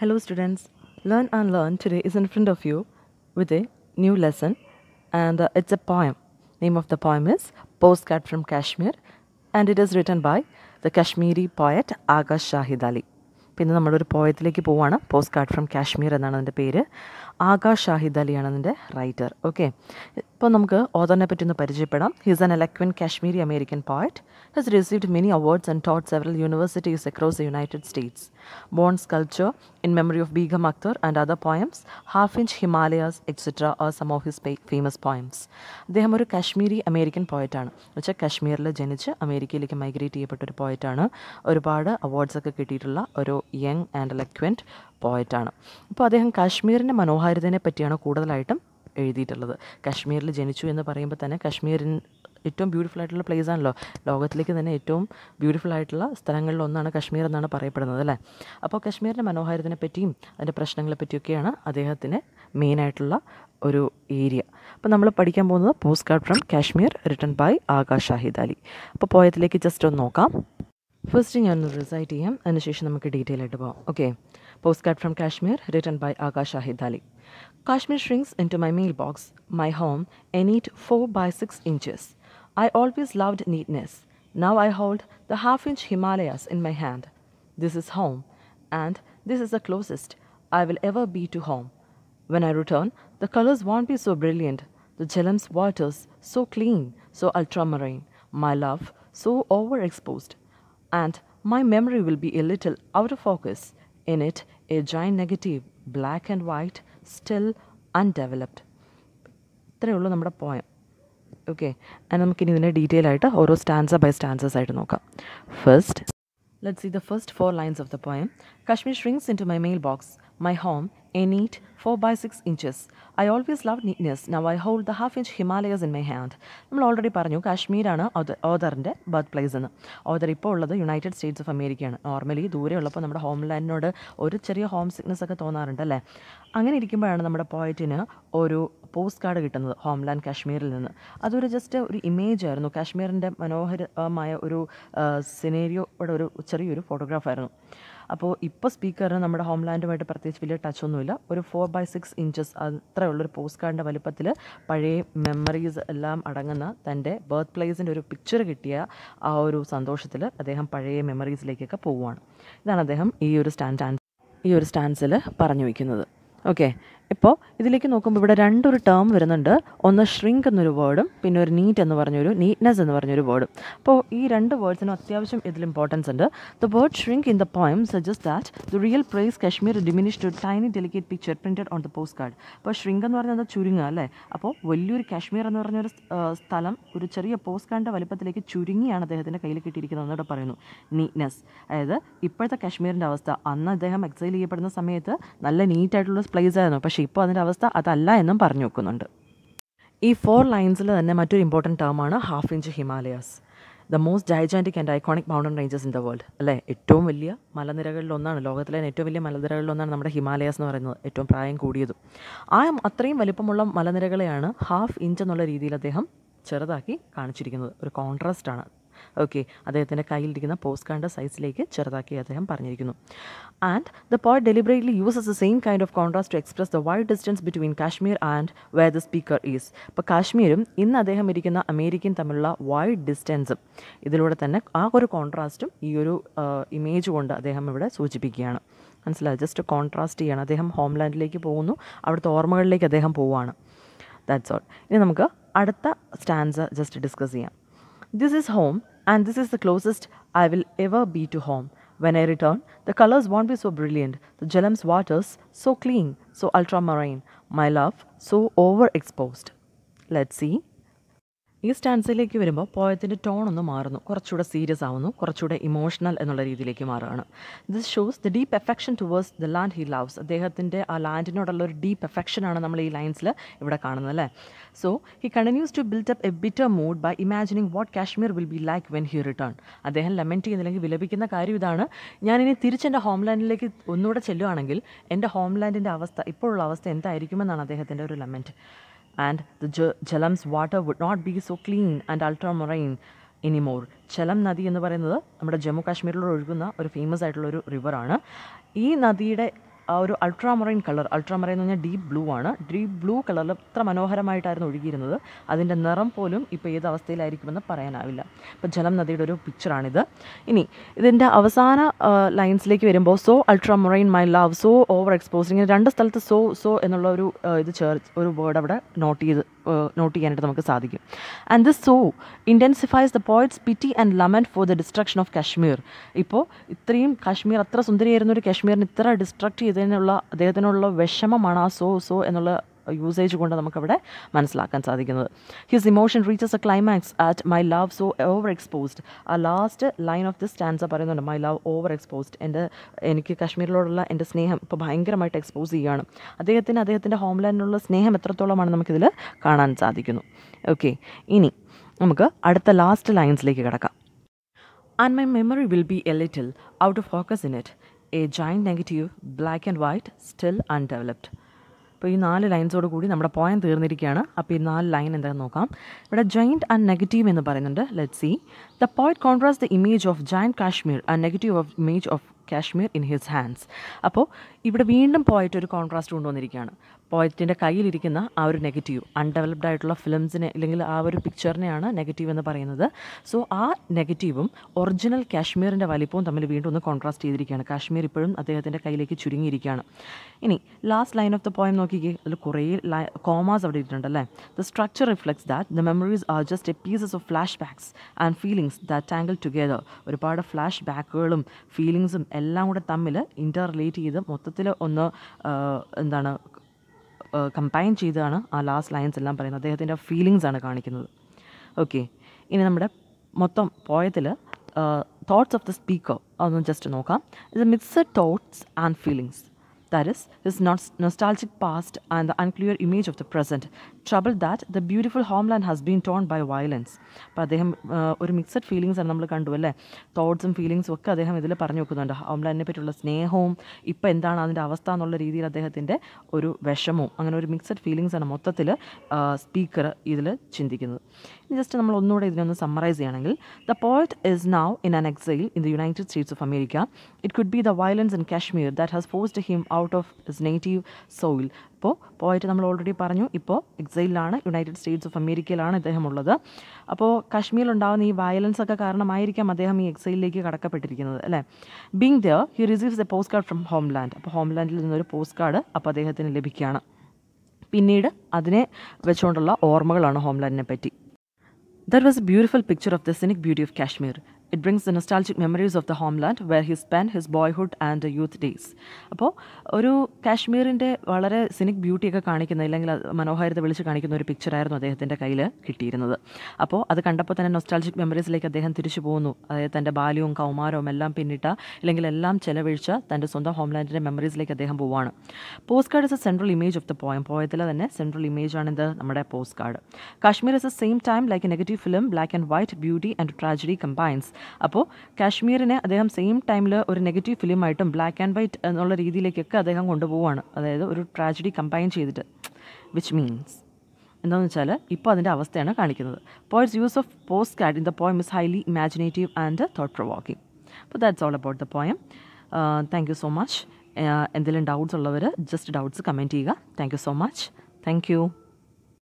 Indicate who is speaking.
Speaker 1: Hello students, Learn and Learn today is in front of you with a new lesson and uh, it's a poem. Name of the poem is Postcard from Kashmir and it is written by the Kashmiri poet Aga Shahid Ali. പിന്നെ നമ്മളൊരു പോയത്തിലേക്ക് പോവാണ് post postcard from Kashmir എന്നാണ് അതിൻ്റെ പേര് ആകാശ് ഷാഹിദ് അലിയാണ് അതിൻ്റെ writer okay ഇപ്പോൾ നമുക്ക് ഓദറിനെ പറ്റി ഒന്ന് പരിചയപ്പെടാം he's an eloquent Kashmiri American poet he's received many awards and taught several universities across the United States bone sculpture in memory of Begum Akhtar and other poems half inch Himalayas etcetera are some of his famous poems അദ്ദേഹം ഒരു Kashmiri American പോയറ്റാണ് വെച്ചാൽ കാശ്മീരിൽ ജനിച്ച് അമേരിക്കയിലേക്ക് migrate ചെയ്യപ്പെട്ട ഒരു പോയറ്റാണ് ഒരുപാട് അവാർഡ്സൊക്കെ കിട്ടിയിട്ടുള്ള ഒരു യങ് ആൻഡ് എലക്വൻറ്റ് പോയറ്റാണ് അപ്പോൾ അദ്ദേഹം കാശ്മീരിൻ്റെ മനോഹാരിതനെ പറ്റിയാണ് കൂടുതലായിട്ടും എഴുതിയിട്ടുള്ളത് കാശ്മീരിൽ ജനിച്ചു എന്ന് പറയുമ്പോൾ തന്നെ കാശ്മീരിൻ ഏറ്റവും ബ്യൂട്ടിഫുൾ ആയിട്ടുള്ള പ്ലേസ് ആണല്ലോ ലോകത്തിലേക്ക് തന്നെ ഏറ്റവും ബ്യൂട്ടിഫുൾ ആയിട്ടുള്ള സ്ഥലങ്ങളിൽ ഒന്നാണ് കാശ്മീർ എന്നാണ് പറയപ്പെടുന്നത് അല്ലേ അപ്പോൾ കാശ്മീരിൻ്റെ മനോഹാരിതനെ പറ്റിയും അതിൻ്റെ പ്രശ്നങ്ങളെ പറ്റിയൊക്കെയാണ് അദ്ദേഹത്തിന് മെയിനായിട്ടുള്ള ഒരു ഏരിയ അപ്പോൾ നമ്മൾ പഠിക്കാൻ പോകുന്നത് postcard from Kashmir written by Akash Shahid Ali അപ്പോൾ പോയത്തിലേക്ക് ജസ്റ്റ് ഒന്ന് നോക്കാം ഫസ്റ്റ് ഞാനൊന്ന് റിസൈറ്റ് ചെയ്യാം അതിനുശേഷം നമുക്ക് ഡീറ്റെയിൽ ആയിട്ട് പോകാം okay Postcard from Kashmir, written by Aga Shahid Ali. Kashmir shrinks into my mailbox, my home, a neat 4 by 6 inches. I always loved neatness. Now I hold the half inch Himalayas in my hand. This is home, and this is the closest I will ever be to home. When I return, the colors won't be so brilliant, the Jhelum's waters so clean, so ultramarine, my love so overexposed, and my memory will be a little out of focus In it, a giant negative, black and white, still undeveloped. ഇത്രയേ ഉള്ളൂ നമ്മുടെ poem okay and നമുക്കിനി ഇതിൻ്റെ detail ആയിട്ട് ഓരോ stanza by stanzas ആയിട്ട് നോക്കാം first let see the first four lines of the poem Kashmir shrinks into my mail box my home, a neat 4 by 6 inches I always love neatness now I hold the half inch Himalayas in my hand നമ്മൾ already പറഞ്ഞു കാശ്മീരാണ് ഓദറിൻ്റെ birth place എന്ന് author ഇപ്പോൾ ഉള്ളത് United States of അമേരിക്കയാണ് normally ദൂരെ ഉള്ളപ്പോൾ നമ്മുടെ ഹോം ലാൻഡിനോട് ഒരു ചെറിയ ഹോം സിക്നസ് ഒക്കെ തോന്നാറുണ്ട് അല്ലേ അങ്ങനെ ഇരിക്കുമ്പോഴാണ് നമ്മുടെ പോയറ്റിന് ഒരു പോസ്റ്റ് കാർഡ് കിട്ടുന്നത് ഹോംലാൻഡ് കാശ്മീരിൽ നിന്ന് അതൊരു ജസ്റ്റ് ഒരു ഇമേജ് ആയിരുന്നു കാശ്മീരിൻ്റെ മനോഹരമായ ഒരു സിനേരിയോയുടെ ഒരു ചെറിയൊരു ഫോട്ടോഗ്രാഫായിരുന്നു അപ്പോൾ ഇപ്പോൾ സ്പീക്കറിന് നമ്മുടെ ഹോംലാൻഡുമായിട്ട് പ്രത്യേകിച്ച് വലിയ ടച്ച് ഒന്നുമില്ല ഒരു ഫോർ ബൈ സിക്സ് ഇഞ്ചസ് അത്രയുള്ളൊരു പോസ്റ്റ് കാർഡിൻ്റെ വലുപ്പത്തിൽ പഴയ മെമ്മറീസ് എല്ലാം അടങ്ങുന്ന തൻ്റെ ബർത്ത് പ്ലേസിൻ്റെ ഒരു പിക്ചർ കിട്ടിയ ആ ഒരു സന്തോഷത്തിൽ അദ്ദേഹം പഴയ മെമ്മറീസിലേക്കൊക്കെ പോവുകയാണ് ഇതാണ് അദ്ദേഹം ഈ ഒരു സ്റ്റാൻഡ് ഈ ഒരു സ്റ്റാൻസിൽ പറഞ്ഞു വയ്ക്കുന്നത് ഓക്കെ ഇപ്പോൾ ഇതിലേക്ക് നോക്കുമ്പോൾ ഇവിടെ രണ്ടൊരു ടേം വരുന്നുണ്ട് ഒന്ന് ഷ്രിങ്ക് എന്നൊരു വേർഡും പിന്നെ ഒരു നീറ്റ് എന്ന് പറഞ്ഞൊരു നീറ്റ്നെസ് എന്ന് പറഞ്ഞൊരു വേർഡും അപ്പോൾ ഈ രണ്ട് വേർഡ്സിനും അത്യാവശ്യം ഇതിൽ ഇമ്പോർട്ടൻസ് ഉണ്ട് the word shrink in the poem suggest that the real price Kashmir diminish to tiny delicate picture printed on the postcard അപ്പോൾ ഷ്രിങ്ക് എന്ന് പറഞ്ഞാൽ ചുരുങ്ങുക അല്ലേ അപ്പോൾ വലിയൊരു കാശ്മീർ എന്ന് പറഞ്ഞൊരു സ്ഥലം ഒരു ചെറിയ പോസ്റ്റ് കാർഡിൻ്റെ വലിപ്പത്തിലേക്ക് ചുരുങ്ങിയാണ് അദ്ദേഹത്തിൻ്റെ കയ്യിൽ കിട്ടിയിരിക്കുന്നത് എന്നോട് പറയുന്നു നീറ്റ്നെസ് അതായത് ഇപ്പോഴത്തെ കശ്മീരിൻ്റെ അവസ്ഥ അന്ന് അദ്ദേഹം എക്സൈൽ ചെയ്യപ്പെടുന്ന സമയത്ത് നല്ല നീറ്റായിട്ടുള്ള പ്ലേസ് ആയിരുന്നു പക്ഷേ പക്ഷേ ഇപ്പോൾ അതിൻ്റെ അവസ്ഥ അതല്ല എന്നും പറഞ്ഞു വെക്കുന്നുണ്ട് ഈ ഫോർ ലൈൻസിൽ തന്നെ മറ്റൊരു ഇമ്പോർട്ടൻറ്റ് ടേമാണ് half inch Himalayas the most gigantic and iconic mountain ranges in the world അല്ലേ ഏറ്റവും വലിയ മലനിരകളിലൊന്നാണ് ലോകത്തിലെ ഏറ്റവും വലിയ മലനിരകളിലൊന്നാണ് നമ്മുടെ ഹിമാലയാസ് എന്ന് പറയുന്നത് ഏറ്റവും പ്രായം കൂടിയതും ആ അത്രയും വലിപ്പമുള്ള മലനിരകളെയാണ് ഹാഫ് ഇഞ്ച് എന്നുള്ള രീതിയിൽ അദ്ദേഹം ചെറുതാക്കി കാണിച്ചിരിക്കുന്നത് ഒരു കോൺട്രാസ്റ്റാണ് ഓക്കെ അദ്ദേഹത്തിൻ്റെ കയ്യിലിരിക്കുന്ന പോസ്റ്റ് കാർഡ് സൈസിലേക്ക് ചെറുതാക്കി അദ്ദേഹം പറഞ്ഞിരിക്കുന്നു and the poet deliberately uses the same kind of contrast to express the wide distance between Kashmir and where the speaker is ഇപ്പോൾ കാശ്മീരും ഇന്ന് അദ്ദേഹം ഇരിക്കുന്ന അമേരിക്കയും തമ്മിലുള്ള വൈഡ് ഡിസ്റ്റൻസും ഇതിലൂടെ തന്നെ ആ ഒരു കോൺട്രാസ്റ്റും ഈ ഒരു ഇമേജ് കൊണ്ട് അദ്ദേഹം ഇവിടെ സൂചിപ്പിക്കുകയാണ് മനസ്സിലായി ജസ്റ്റ് കോൺട്രാസ്റ്റ് ചെയ്യാണ് അദ്ദേഹം ഹോംലാൻഡിലേക്ക് പോകുന്നു അവിടുത്തെ ഓർമ്മകളിലേക്ക് അദ്ദേഹം പോവുകയാണ് ദാറ്റ്സ് ഓൾ ഇനി നമുക്ക് അടുത്ത സ്റ്റാൻസ് ജസ്റ്റ് ഡിസ്കസ് ചെയ്യാം This is home and this is the closest I will ever be to home. When I return, the colors won't be so brilliant, the Jhelum's waters so clean, so ultramarine, my love so overexposed. Let's see. ഈ സ്റ്റാൻസിലേക്ക് വരുമ്പോൾ പോയത്തിൻ്റെ tone ഒന്ന് മാറുന്നു കുറച്ചുകൂടെ serious ആവുന്നു കുറച്ചുകൂടെ emotional എന്നുള്ള രീതിയിലേക്ക് മാറുകയാണ് this shows the deep affection towards the land he loves അദ്ദേഹത്തിൻ്റെ ആ ലാൻഡിനോടുള്ള ഒരു ഡീപ്പ് എഫെക്ഷനാണ് നമ്മൾ ഈ ലൈൻസിൽ ഇവിടെ കാണുന്നത് അല്ലേ so he continues to build up a bitter mood by imagining what Kashmir will be like when he return അദ്ദേഹം ലെമൻ ചെയ്യുന്നില്ലെങ്കിൽ വിലപിക്കുന്ന കാര്യം ഇതാണ് ഞാനിനി തിരിച്ചെൻ്റെ ഹോംലാൻഡിലേക്ക് ഒന്നുകൂടെ ചെല്ലുകയാണെങ്കിൽ എൻ്റെ ഹോംലാൻഡിൻ്റെ അവസ്ഥ ഇപ്പോഴുള്ള അവസ്ഥ എന്തായിരിക്കുമെന്നാണ് അദ്ദേഹത്തിൻ്റെ ഒരു lament and the Jalam's water would not be so clean and ഇനി മോർ ചെലം നദി എന്ന് പറയുന്നത് നമ്മുടെ ജമ്മു കാശ്മീരിലൂടെ ഒഴുകുന്ന ഒരു ഫേമസ് ആയിട്ടുള്ള ഒരു റിവറാണ് ഈ നദിയുടെ ഒരു അൾട്രാമറൈൻ കളർ അൾട്രാമറൈൻ എന്ന് പറഞ്ഞാൽ ഡീപ്പ് ബ്ലൂ ആണ് ഡീപ്പ് ബ്ലൂ കളറിൽ അത്ര മനോഹരമായിട്ടായിരുന്നു ഒഴുകിയിരുന്നത് അതിൻ്റെ നിറം പോലും ഇപ്പോൾ ഏത് അവസ്ഥയിലായിരിക്കുമെന്ന് പറയാനാവില്ല ഇപ്പോൾ ജലം നദിയുടെ ഒരു പിക്ചറാണിത് ഇനി ഇതിൻ്റെ അവസാന ലൈൻസിലേക്ക് വരുമ്പോൾ so ultramarine my love so over exposing ഇങ്ങനെ രണ്ട് സ്ഥലത്ത് സോ സോ എന്നുള്ള ഒരു ഇത് ചേർ ഒരു വേർഡ് അവിടെ നോട്ട് ചെയ്ത് നോട്ട് ചെയ്യാനായിട്ട് നമുക്ക് സാധിക്കും and this so intensifies the poet's pity and lament for the destruction of Kashmir ഇപ്പോൾ ഇത്രയും കാശ്മീർ അത്ര സുന്ദരിയായിരുന്ന ഒരു കാശ്മീരിന് ഇത്ര ഡിസ്ട്രക്ട് ചെയ്ത് അദ്ദേഹത്തിനുള്ള അദ്ദേഹത്തിനുള്ള വിഷമമാണ് ആ സോ സോ എന്നുള്ള യൂസേജ് കൊണ്ട് നമുക്കവിടെ മനസ്സിലാക്കാൻ സാധിക്കുന്നത് his emotion reaches a climax at my love so over exposed ആ last line of the stanza പറയുന്നുണ്ട് മൈ ലവ് ഓവർ എക്സ്പോസ്ഡ് എൻ്റെ എനിക്ക് കാശ്മീരിലോടുള്ള എൻ്റെ സ്നേഹം ഇപ്പോൾ ഭയങ്കരമായിട്ട് എക്സ്പോസ് ചെയ്യുകയാണ് അദ്ദേഹത്തിന് അദ്ദേഹത്തിൻ്റെ ഹോംലാൻഡിനുള്ള സ്നേഹം എത്രത്തോളമാണ് നമുക്കിതിൽ കാണാൻ സാധിക്കുന്നു ഓക്കെ ഇനി നമുക്ക് അടുത്ത ലാസ്റ്റ് ലൈൻസിലേക്ക് കിടക്കാം and my memory will be a little out of focus in it a giant negative black and white still undeveloped അപ്പോൾ ഈ നാല് ലൈൻസോട് കൂടി നമ്മുടെ പോയിന്റ് തീർന്നിരിക്കുകയാണ് അപ്പോൾ ഈ നാല് ലൈൻ എന്താണെന്ന് നോക്കാം ഇവിടെ ജോയിൻറ്റ് ആൻഡ് നെഗറ്റീവ് എന്ന് പറയുന്നുണ്ട് let see the poet contrast the image of giant Kashmir and negative of image of Kashmir in his hands അപ്പോൾ ഇവിടെ വീണ്ടും പോയിട്ട് ഒരു കോൺട്രാസ്റ്റ് കൊണ്ടുവന്നിരിക്കുകയാണ് പോയറ്റിൻ്റെ കയ്യിലിരിക്കുന്ന ആ ഒരു നെഗറ്റീവ് അൺഡെവലപ്ഡ് ആയിട്ടുള്ള ഫിലിംസിനെ അല്ലെങ്കിൽ ആ ഒരു പിക്ചറിനെയാണ് നെഗറ്റീവ് എന്ന് പറയുന്നത് സോ ആ നെഗറ്റീവും ഒറിജിനൽ കാശ്മീരിൻ്റെ വലിപ്പവും തമ്മിൽ വീണ്ടും ഒന്ന് കോൺട്രാസ്റ്റ് ചെയ്തിരിക്കുകയാണ് കാശ്മീർ ഇപ്പോഴും അദ്ദേഹത്തിൻ്റെ കയ്യിലേക്ക് ചുരുങ്ങിയിരിക്കുകയാണ് ഇനി last line of the poem നോക്കിക്കേ അതിൽ കുറേ കോമാസ് അവിടെ ഇട്ടിട്ടുണ്ട് അല്ലേ the structure reflects that the memories are just a pieces of flashbacks and feelings that angle together ഒരുപാട് ഫ്ലാഷ് ബാക്കുകളും ഫീലിങ്സും എല്ലാം കൂടെ തമ്മിൽ ഇൻ്റർ റിലേറ്റ് ചെയ്ത് മൊത്തത്തിൽ ഒന്ന് എന്താണ് കമ്പൈൻ ചെയ്താണ് ആ ലാസ്റ്റ് ലൈൻസ് എല്ലാം പറയുന്നത് അദ്ദേഹത്തിൻ്റെ ഫീലിങ്സ് ആണ് കാണിക്കുന്നത് ഓക്കെ ഇനി നമ്മുടെ മൊത്തം പോയത്തിൽ തോട്ട്സ് ഓഫ് ദ സ്പീക്കർ അതൊന്ന് ജസ്റ്റ് നോക്കാം is a mixed thoughts and feelings that is is not nostalgic past and the unclear image of the present that the beautiful homeland has been torn by violence അപ്പോൾ അദ്ദേഹം ഒരു mixed feelings ആണ് നമ്മൾ കണ്ടു അല്ലേ തോട്ട്സും ഫീലിങ്സും ഒക്കെ അദ്ദേഹം ഇതിൽ പറഞ്ഞു വെക്കുന്നുണ്ട് ഹോം ലാൻഡിനെ പറ്റിയുള്ള സ്നേഹവും ഇപ്പോൾ എന്താണ് അതിൻ്റെ അവസ്ഥ എന്നുള്ള രീതിയിൽ അദ്ദേഹത്തിൻ്റെ ഒരു വിഷമവും അങ്ങനെ ഒരു മിക്സഡ് ഫീലിങ്സ് ആണ് മൊത്തത്തിൽ സ്പീക്കർ ഇതിൽ ചിന്തിക്കുന്നത് ഇനി ജസ്റ്റ് നമ്മൾ ഒന്നുകൂടെ ഇതിനൊന്ന് സമ്മറൈസ് ചെയ്യുകയാണെങ്കിൽ the poet is now in an exile in the United States of America it could be the violence in Kashmir that has forced him out of his negative soil ഇപ്പോൾ പോയിട്ട് നമ്മൾ ഓൾറെഡി പറഞ്ഞു ഇപ്പോൾ എക്സൈലിലാണ് United States of അമേരിക്കയിലാണ് ഇദ്ദേഹം ഉള്ളത് അപ്പോൾ കാശ്മീരിൽ ഉണ്ടാകുന്ന ഈ വയലൻസ് ഒക്കെ കാരണമായിരിക്കാം അദ്ദേഹം ഈ എക്സൈലിലേക്ക് കടക്കപ്പെട്ടിരിക്കുന്നത് അല്ലേ being there he receives a postcard from homeland അപ്പോൾ ഹോംലാൻഡിൽ നിന്നൊരു പോസ്റ്റ് കാർഡ് അപ്പോൾ അദ്ദേഹത്തിന് ലഭിക്കുകയാണ് പിന്നീട് അതിനെ വെച്ചുകൊണ്ടുള്ള ഓർമ്മകളാണ് ഹോംലാൻഡിനെ പറ്റി there was a beautiful picture of the scenic beauty of Kashmir it brings the nostalgic memories of the homeland where he spend his boyhood and youth days അപ്പോൾ ഒരു കാശ്മീരിൻ്റെ വളരെ സിനിക് ബ്യൂട്ടിയൊക്കെ കാണിക്കുന്ന അല്ലെങ്കിൽ മനോഹാരിത വിളിച്ച് കാണിക്കുന്ന ഒരു പിക്ചറായിരുന്നു അദ്ദേഹത്തിൻ്റെ കയ്യിൽ കിട്ടിയിരുന്നത് അപ്പോൾ അത് കണ്ടപ്പോൾ തന്നെ നൊസ്റ്റാൾജിക് മെമ്മറീസിലേക്ക് അദ്ദേഹം തിരിച്ചു പോകുന്നു അതായത് തൻ്റെ ബാല്യവും കൗമാരവും എല്ലാം പിന്നിട്ട അല്ലെങ്കിൽ എല്ലാം ചെലവഴിച്ച തൻ്റെ സ്വന്തം ലാൻഡിൻ്റെ മെമ്മറീസിലേക്ക് അദ്ദേഹം പോവുകയാണ് postcard is a central image of the poem പോയത്തിലെ തന്നെ സെൻട്രൽ ഇമേജ് ആണിത് നമ്മുടെ postcard Kashmir is a same time like a negative film black and white beauty and tragedy combines അപ്പോൾ കാശ്മീരിനെ അദ്ദേഹം സെയിം ടൈമിൽ ഒരു നെഗറ്റീവ് ഫിലിമായിട്ടും ബ്ലാക്ക് ആൻഡ് വൈറ്റ് എന്നുള്ള രീതിയിലേക്കൊക്കെ അദ്ദേഹം കൊണ്ടുപോവുകയാണ് അതായത് ഒരു ട്രാജഡി കമ്പൈൻ ചെയ്തിട്ട് വിച്ച് മീൻസ് എന്താണെന്ന് വെച്ചാൽ ഇപ്പോൾ അതിൻ്റെ അവസ്ഥയാണ് കാണിക്കുന്നത് poet's use of post card in the poem is highly imaginative and thought provoking അപ്പോൾ that's all about the poem thank you so much എന്തെങ്കിലും ഡൗട്ട്സ് ഉള്ളവർ ജസ്റ്റ് ഡൗട്ട്സ് കമൻറ്റ് ചെയ്യുക thank you so much thank U